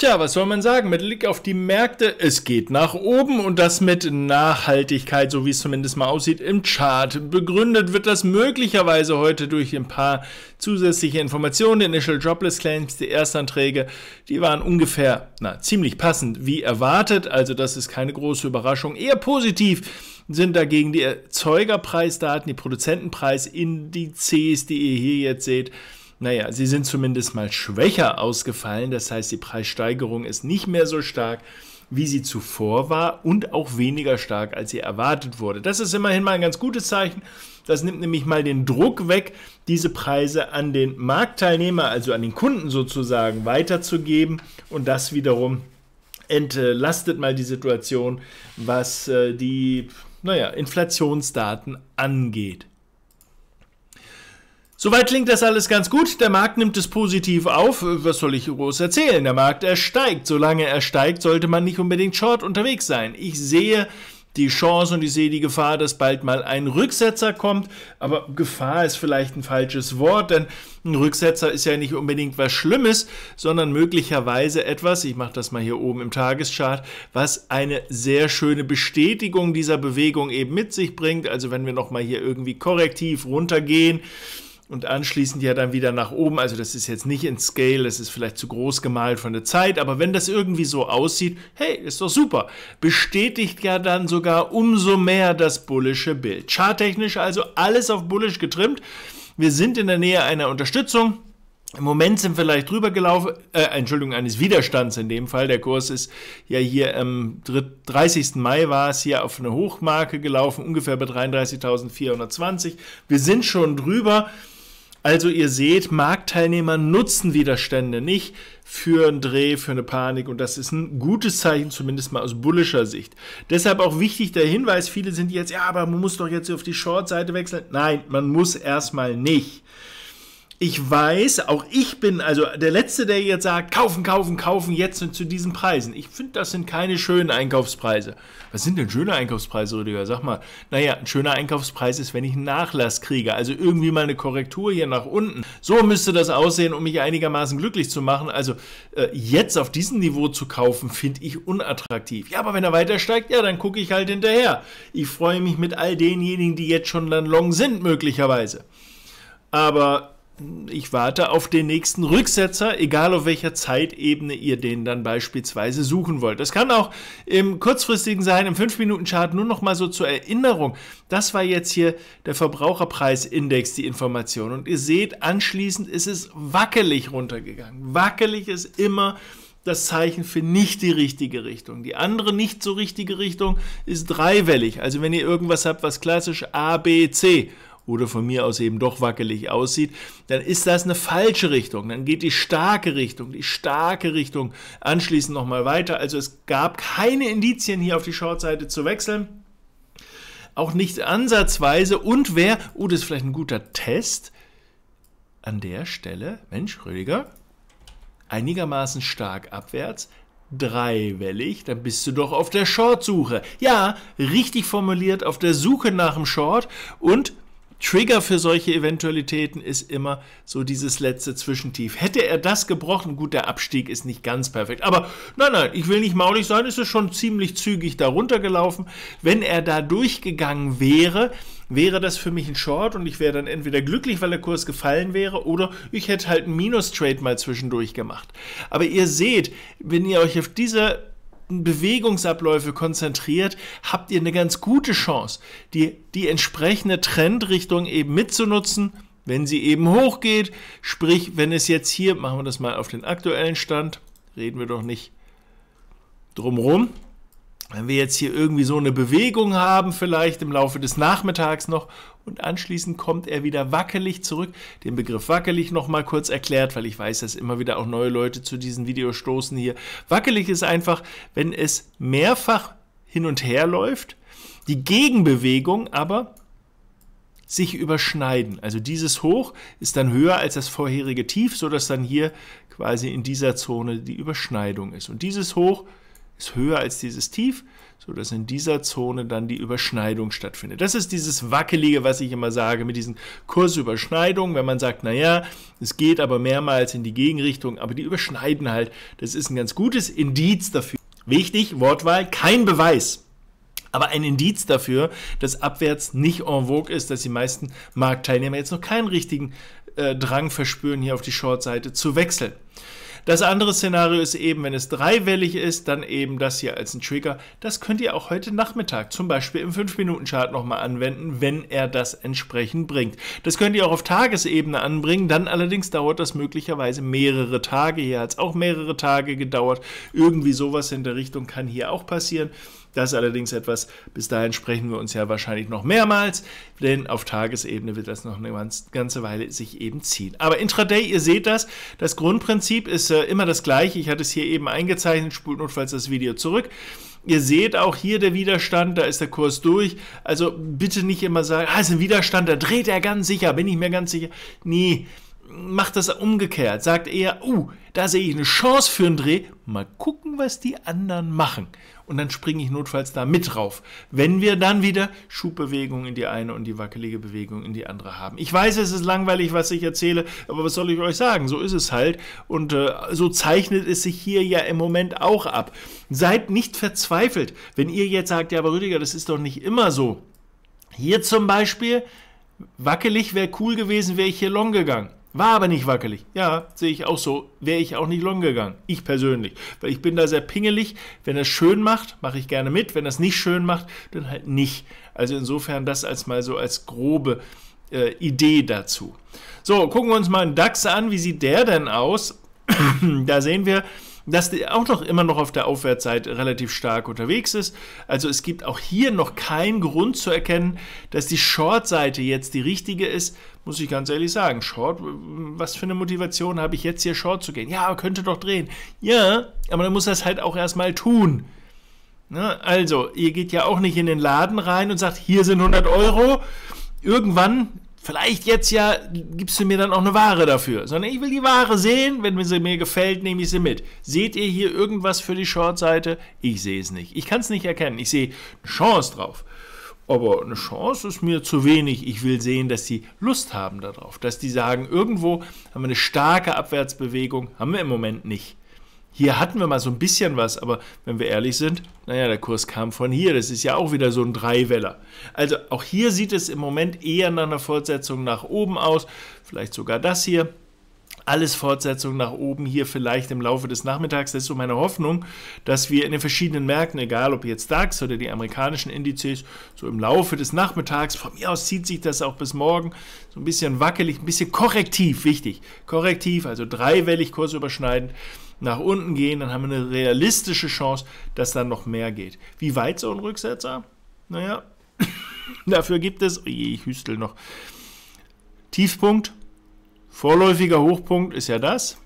Tja, was soll man sagen? Mit Blick auf die Märkte, es geht nach oben und das mit Nachhaltigkeit, so wie es zumindest mal aussieht im Chart. Begründet wird das möglicherweise heute durch ein paar zusätzliche Informationen. Die Initial Jobless Claims, die Erstanträge, die waren ungefähr, na, ziemlich passend wie erwartet. Also das ist keine große Überraschung. Eher positiv sind dagegen die Erzeugerpreisdaten, die Produzentenpreisindizes, die ihr hier jetzt seht. Naja, sie sind zumindest mal schwächer ausgefallen. Das heißt, die Preissteigerung ist nicht mehr so stark, wie sie zuvor war und auch weniger stark, als sie erwartet wurde. Das ist immerhin mal ein ganz gutes Zeichen. Das nimmt nämlich mal den Druck weg, diese Preise an den Marktteilnehmer, also an den Kunden sozusagen, weiterzugeben. Und das wiederum entlastet mal die Situation, was äh, die naja, Inflationsdaten angeht. Soweit klingt das alles ganz gut. Der Markt nimmt es positiv auf. Was soll ich groß erzählen? Der Markt er steigt. Solange er steigt, sollte man nicht unbedingt short unterwegs sein. Ich sehe die Chance und ich sehe die Gefahr, dass bald mal ein Rücksetzer kommt. Aber Gefahr ist vielleicht ein falsches Wort, denn ein Rücksetzer ist ja nicht unbedingt was Schlimmes, sondern möglicherweise etwas, ich mache das mal hier oben im Tageschart, was eine sehr schöne Bestätigung dieser Bewegung eben mit sich bringt. Also wenn wir nochmal hier irgendwie korrektiv runtergehen, und anschließend ja dann wieder nach oben. Also das ist jetzt nicht in Scale, das ist vielleicht zu groß gemalt von der Zeit, aber wenn das irgendwie so aussieht, hey, ist doch super. Bestätigt ja dann sogar umso mehr das bullische Bild. Charttechnisch also alles auf bullisch getrimmt. Wir sind in der Nähe einer Unterstützung. Im Moment sind wir leicht drüber gelaufen, äh, Entschuldigung, eines Widerstands in dem Fall. Der Kurs ist ja hier am 30. Mai war es hier auf eine Hochmarke gelaufen, ungefähr bei 33.420. Wir sind schon drüber. Also ihr seht, Marktteilnehmer nutzen Widerstände nicht für einen Dreh, für eine Panik und das ist ein gutes Zeichen, zumindest mal aus bullischer Sicht. Deshalb auch wichtig der Hinweis, viele sind jetzt, ja, aber man muss doch jetzt auf die Short-Seite wechseln. Nein, man muss erstmal nicht. Ich weiß, auch ich bin also der Letzte, der jetzt sagt, kaufen, kaufen, kaufen jetzt und zu diesen Preisen. Ich finde, das sind keine schönen Einkaufspreise. Was sind denn schöne Einkaufspreise, Rüdiger? Sag mal. Naja, ein schöner Einkaufspreis ist, wenn ich einen Nachlass kriege. Also irgendwie mal eine Korrektur hier nach unten. So müsste das aussehen, um mich einigermaßen glücklich zu machen. Also äh, jetzt auf diesem Niveau zu kaufen, finde ich unattraktiv. Ja, aber wenn er weiter steigt, ja, dann gucke ich halt hinterher. Ich freue mich mit all denjenigen, die jetzt schon dann long sind, möglicherweise. Aber ich warte auf den nächsten Rücksetzer, egal auf welcher Zeitebene ihr den dann beispielsweise suchen wollt. Das kann auch im kurzfristigen sein, im 5-Minuten-Chart, nur noch mal so zur Erinnerung. Das war jetzt hier der Verbraucherpreisindex, die Information. Und ihr seht, anschließend ist es wackelig runtergegangen. Wackelig ist immer das Zeichen für nicht die richtige Richtung. Die andere nicht so richtige Richtung ist dreiwellig. Also wenn ihr irgendwas habt, was klassisch A, B, C oder von mir aus eben doch wackelig aussieht, dann ist das eine falsche Richtung. Dann geht die starke Richtung, die starke Richtung anschließend nochmal weiter. Also es gab keine Indizien hier auf die Shortseite zu wechseln. Auch nicht ansatzweise. Und wer, oh, das ist vielleicht ein guter Test, an der Stelle, Mensch, Rüdiger, einigermaßen stark abwärts, dreiwellig, dann bist du doch auf der Short-Suche. Ja, richtig formuliert, auf der Suche nach dem Short und Trigger für solche Eventualitäten ist immer so dieses letzte Zwischentief. Hätte er das gebrochen, gut, der Abstieg ist nicht ganz perfekt. Aber nein, nein, ich will nicht maulig sein, es ist schon ziemlich zügig darunter gelaufen. Wenn er da durchgegangen wäre, wäre das für mich ein Short und ich wäre dann entweder glücklich, weil der Kurs gefallen wäre, oder ich hätte halt einen Minus-Trade mal zwischendurch gemacht. Aber ihr seht, wenn ihr euch auf dieser Bewegungsabläufe konzentriert, habt ihr eine ganz gute Chance, die, die entsprechende Trendrichtung eben mitzunutzen, wenn sie eben hochgeht. Sprich, wenn es jetzt hier, machen wir das mal auf den aktuellen Stand, reden wir doch nicht drumrum, wenn wir jetzt hier irgendwie so eine Bewegung haben, vielleicht im Laufe des Nachmittags noch, und anschließend kommt er wieder wackelig zurück. Den Begriff wackelig nochmal kurz erklärt, weil ich weiß, dass immer wieder auch neue Leute zu diesem Video stoßen hier. Wackelig ist einfach, wenn es mehrfach hin und her läuft, die Gegenbewegung aber sich überschneiden. Also dieses Hoch ist dann höher als das vorherige Tief, sodass dann hier quasi in dieser Zone die Überschneidung ist. Und dieses Hoch ist höher als dieses Tief, sodass in dieser Zone dann die Überschneidung stattfindet. Das ist dieses Wackelige, was ich immer sage mit diesen Kursüberschneidungen, wenn man sagt, naja, es geht aber mehrmals in die Gegenrichtung, aber die überschneiden halt. Das ist ein ganz gutes Indiz dafür. Wichtig, Wortwahl, kein Beweis. Aber ein Indiz dafür, dass abwärts nicht en vogue ist, dass die meisten Marktteilnehmer jetzt noch keinen richtigen äh, Drang verspüren, hier auf die Short-Seite zu wechseln. Das andere Szenario ist eben, wenn es dreiwellig ist, dann eben das hier als ein Trigger. Das könnt ihr auch heute Nachmittag zum Beispiel im 5-Minuten-Chart nochmal anwenden, wenn er das entsprechend bringt. Das könnt ihr auch auf Tagesebene anbringen, dann allerdings dauert das möglicherweise mehrere Tage. Hier hat es auch mehrere Tage gedauert. Irgendwie sowas in der Richtung kann hier auch passieren. Das ist allerdings etwas, bis dahin sprechen wir uns ja wahrscheinlich noch mehrmals, denn auf Tagesebene wird das noch eine ganze Weile sich eben ziehen. Aber Intraday, ihr seht das, das Grundprinzip ist äh, immer das gleiche. Ich hatte es hier eben eingezeichnet, spult notfalls das Video zurück. Ihr seht auch hier der Widerstand, da ist der Kurs durch. Also bitte nicht immer sagen, ah, ist ein Widerstand, da dreht er ganz sicher, bin ich mir ganz sicher. Nee, macht das umgekehrt. Sagt eher, uh, da sehe ich eine Chance für einen Dreh. Mal gucken, was die anderen machen und dann springe ich notfalls da mit drauf. Wenn wir dann wieder Schubbewegung in die eine und die wackelige Bewegung in die andere haben. Ich weiß, es ist langweilig, was ich erzähle, aber was soll ich euch sagen? So ist es halt und äh, so zeichnet es sich hier ja im Moment auch ab. Seid nicht verzweifelt, wenn ihr jetzt sagt, ja, aber Rüdiger, das ist doch nicht immer so. Hier zum Beispiel, wackelig wäre cool gewesen, wäre ich hier long gegangen. War aber nicht wackelig. Ja, sehe ich auch so. Wäre ich auch nicht long gegangen. Ich persönlich. Weil ich bin da sehr pingelig. Wenn er es schön macht, mache ich gerne mit. Wenn er es nicht schön macht, dann halt nicht. Also insofern das als mal so als grobe äh, Idee dazu. So, gucken wir uns mal einen DAX an. Wie sieht der denn aus? da sehen wir, dass die auch noch immer noch auf der Aufwärtsseite relativ stark unterwegs ist. Also es gibt auch hier noch keinen Grund zu erkennen, dass die Short-Seite jetzt die richtige ist. Muss ich ganz ehrlich sagen, Short, was für eine Motivation habe ich jetzt hier Short zu gehen? Ja, könnte doch drehen. Ja, aber dann muss das halt auch erstmal tun. Ne? Also, ihr geht ja auch nicht in den Laden rein und sagt, hier sind 100 Euro. Irgendwann Vielleicht jetzt ja gibst du mir dann auch eine Ware dafür, sondern ich will die Ware sehen. Wenn sie mir gefällt, nehme ich sie mit. Seht ihr hier irgendwas für die Shortseite? Ich sehe es nicht. Ich kann es nicht erkennen. Ich sehe eine Chance drauf. Aber eine Chance ist mir zu wenig. Ich will sehen, dass sie Lust haben darauf, dass die sagen, irgendwo haben wir eine starke Abwärtsbewegung, haben wir im Moment nicht. Hier hatten wir mal so ein bisschen was, aber wenn wir ehrlich sind, naja, der Kurs kam von hier. Das ist ja auch wieder so ein Dreiweller. Also auch hier sieht es im Moment eher nach einer Fortsetzung nach oben aus. Vielleicht sogar das hier. Alles Fortsetzung nach oben hier vielleicht im Laufe des Nachmittags. Das ist so meine Hoffnung, dass wir in den verschiedenen Märkten, egal ob jetzt DAX oder die amerikanischen Indizes, so im Laufe des Nachmittags, von mir aus zieht sich das auch bis morgen, so ein bisschen wackelig, ein bisschen korrektiv, wichtig, korrektiv, also dreiwellig, kursüberschneidend, nach unten gehen, dann haben wir eine realistische Chance, dass da noch mehr geht. Wie weit so ein Rücksetzer? Naja, dafür gibt es, oje, oh ich hüstel noch, Tiefpunkt, vorläufiger Hochpunkt ist ja das.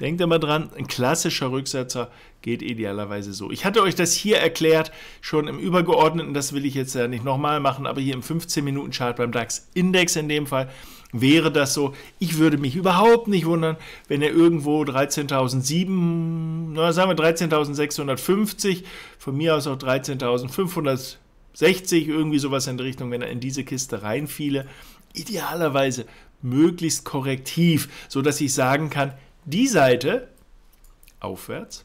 Denkt immer dran, ein klassischer Rücksetzer geht idealerweise so. Ich hatte euch das hier erklärt, schon im Übergeordneten, das will ich jetzt ja nicht nochmal machen, aber hier im 15-Minuten-Chart beim DAX-Index in dem Fall wäre das so. Ich würde mich überhaupt nicht wundern, wenn er irgendwo 13.007, na, sagen wir 13.650, von mir aus auch 13.560, irgendwie sowas in die Richtung, wenn er in diese Kiste reinfiele. Idealerweise möglichst korrektiv, sodass ich sagen kann, die Seite aufwärts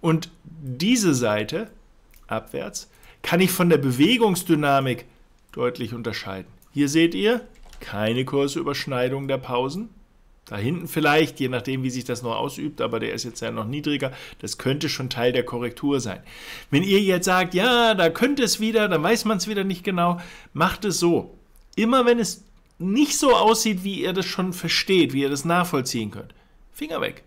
und diese Seite abwärts kann ich von der Bewegungsdynamik deutlich unterscheiden. Hier seht ihr, keine kurze Überschneidung der Pausen. Da hinten vielleicht, je nachdem, wie sich das noch ausübt, aber der ist jetzt ja noch niedriger. Das könnte schon Teil der Korrektur sein. Wenn ihr jetzt sagt, ja, da könnte es wieder, dann weiß man es wieder nicht genau, macht es so. Immer wenn es nicht so aussieht, wie ihr das schon versteht, wie ihr das nachvollziehen könnt, Finger weg.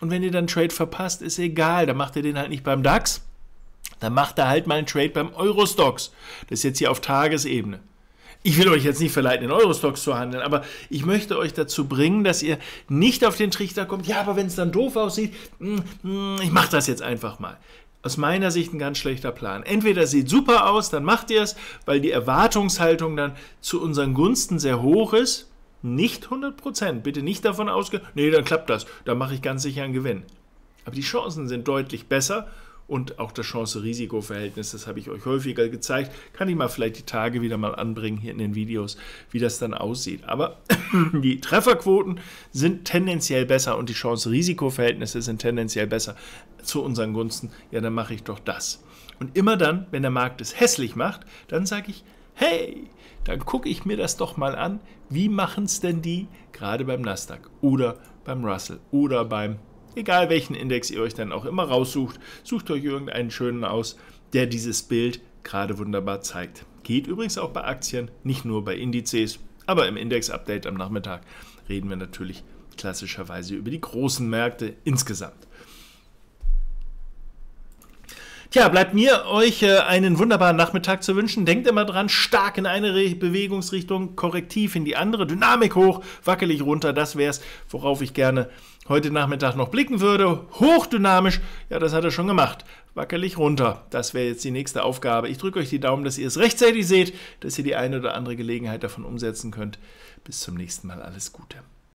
Und wenn ihr dann Trade verpasst, ist egal, dann macht ihr den halt nicht beim DAX, dann macht er halt mal einen Trade beim Eurostox. Das ist jetzt hier auf Tagesebene. Ich will euch jetzt nicht verleiten, in Eurostocks zu handeln, aber ich möchte euch dazu bringen, dass ihr nicht auf den Trichter kommt, ja, aber wenn es dann doof aussieht, hm, hm, ich mache das jetzt einfach mal. Aus meiner Sicht ein ganz schlechter Plan. Entweder sieht super aus, dann macht ihr es, weil die Erwartungshaltung dann zu unseren Gunsten sehr hoch ist. Nicht 100%. Bitte nicht davon ausgehen, nee, dann klappt das, dann mache ich ganz sicher einen Gewinn. Aber die Chancen sind deutlich besser und auch das Chance-Risiko-Verhältnis, das habe ich euch häufiger gezeigt. Kann ich mal vielleicht die Tage wieder mal anbringen hier in den Videos, wie das dann aussieht. Aber die Trefferquoten sind tendenziell besser und die Chance-Risiko-Verhältnisse sind tendenziell besser zu unseren Gunsten. Ja, dann mache ich doch das. Und immer dann, wenn der Markt es hässlich macht, dann sage ich, hey, dann gucke ich mir das doch mal an. Wie machen es denn die gerade beim Nasdaq oder beim Russell oder beim egal welchen Index ihr euch dann auch immer raussucht, sucht euch irgendeinen schönen aus, der dieses Bild gerade wunderbar zeigt. Geht übrigens auch bei Aktien, nicht nur bei Indizes, aber im Index-Update am Nachmittag reden wir natürlich klassischerweise über die großen Märkte insgesamt. Tja, bleibt mir euch äh, einen wunderbaren Nachmittag zu wünschen. Denkt immer dran, stark in eine Bewegungsrichtung, korrektiv in die andere, Dynamik hoch, wackelig runter, das wäre es, worauf ich gerne heute Nachmittag noch blicken würde, hochdynamisch, ja, das hat er schon gemacht. Wackelig runter. Das wäre jetzt die nächste Aufgabe. Ich drücke euch die Daumen, dass ihr es rechtzeitig seht, dass ihr die eine oder andere Gelegenheit davon umsetzen könnt. Bis zum nächsten Mal. Alles Gute.